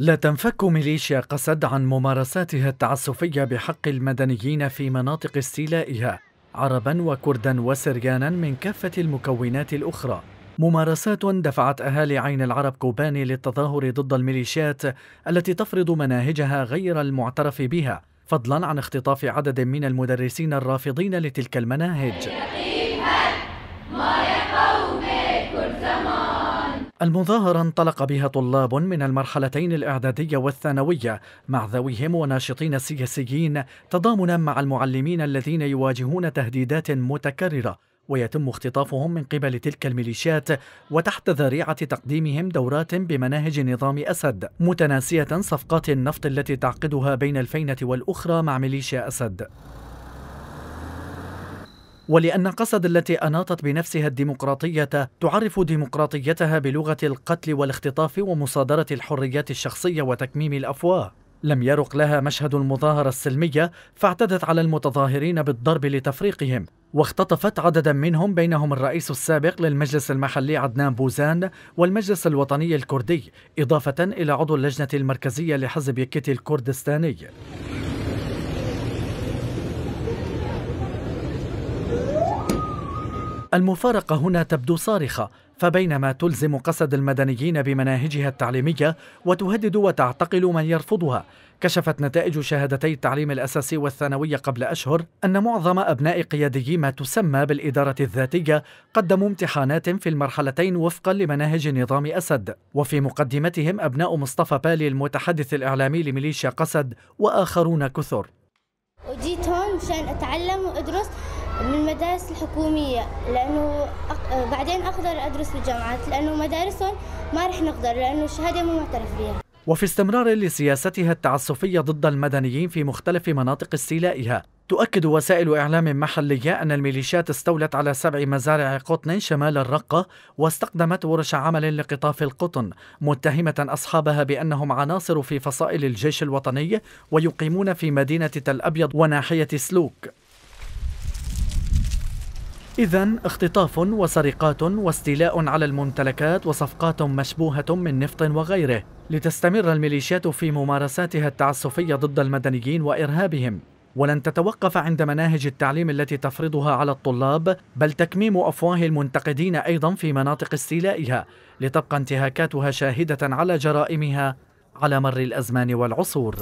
لا تنفك ميليشيا قسد عن ممارساتها التعسفية بحق المدنيين في مناطق استيلائها عربا وكردا وسريانا من كافة المكونات الأخرى ممارسات دفعت أهالي عين العرب كوباني للتظاهر ضد الميليشيات التي تفرض مناهجها غير المعترف بها فضلا عن اختطاف عدد من المدرسين الرافضين لتلك المناهج المظاهرة انطلق بها طلاب من المرحلتين الإعدادية والثانوية مع ذويهم وناشطين سياسيين تضامنا مع المعلمين الذين يواجهون تهديدات متكررة ويتم اختطافهم من قبل تلك الميليشيات وتحت ذريعة تقديمهم دورات بمناهج نظام أسد متناسية صفقات النفط التي تعقدها بين الفينة والأخرى مع ميليشيا أسد ولأن قصد التي أناطت بنفسها الديمقراطية تعرف ديمقراطيتها بلغة القتل والاختطاف ومصادرة الحريات الشخصية وتكميم الأفواه لم يرق لها مشهد المظاهرة السلمية فاعتدت على المتظاهرين بالضرب لتفريقهم واختطفت عددا منهم بينهم الرئيس السابق للمجلس المحلي عدنان بوزان والمجلس الوطني الكردي إضافة إلى عضو اللجنة المركزية لحزب يكتي الكردستاني المفارقة هنا تبدو صارخة فبينما تلزم قسد المدنيين بمناهجها التعليمية وتهدد وتعتقل من يرفضها كشفت نتائج شهادتي التعليم الأساسي والثانوي قبل أشهر أن معظم أبناء قياديي ما تسمى بالإدارة الذاتية قدموا امتحانات في المرحلتين وفقا لمناهج نظام أسد وفي مقدمتهم أبناء مصطفى بالي المتحدث الإعلامي لميليشيا قسد وآخرون كثر وجيت هون مشان أتعلم وأدرس من المدارس الحكومية لأنه أق... بعدين أقدر أدرس بالجامعات لأنه مدارسهم ما رح نقدر لأنه الشهادة مو معترف بها وفي استمرار لسياستها التعسفية ضد المدنيين في مختلف مناطق استيلائها تؤكد وسائل إعلام محلية أن الميليشيات استولت على سبع مزارع قطن شمال الرقة واستقدمت ورش عمل لقطاف القطن متهمة أصحابها بأنهم عناصر في فصائل الجيش الوطني ويقيمون في مدينة تل أبيض وناحية سلوك إذا اختطاف وسرقات واستيلاء على الممتلكات وصفقات مشبوهة من نفط وغيره لتستمر الميليشيات في ممارساتها التعسفية ضد المدنيين وإرهابهم ولن تتوقف عند مناهج التعليم التي تفرضها على الطلاب بل تكميم أفواه المنتقدين أيضا في مناطق استيلائها لتبقى انتهاكاتها شاهدة على جرائمها على مر الأزمان والعصور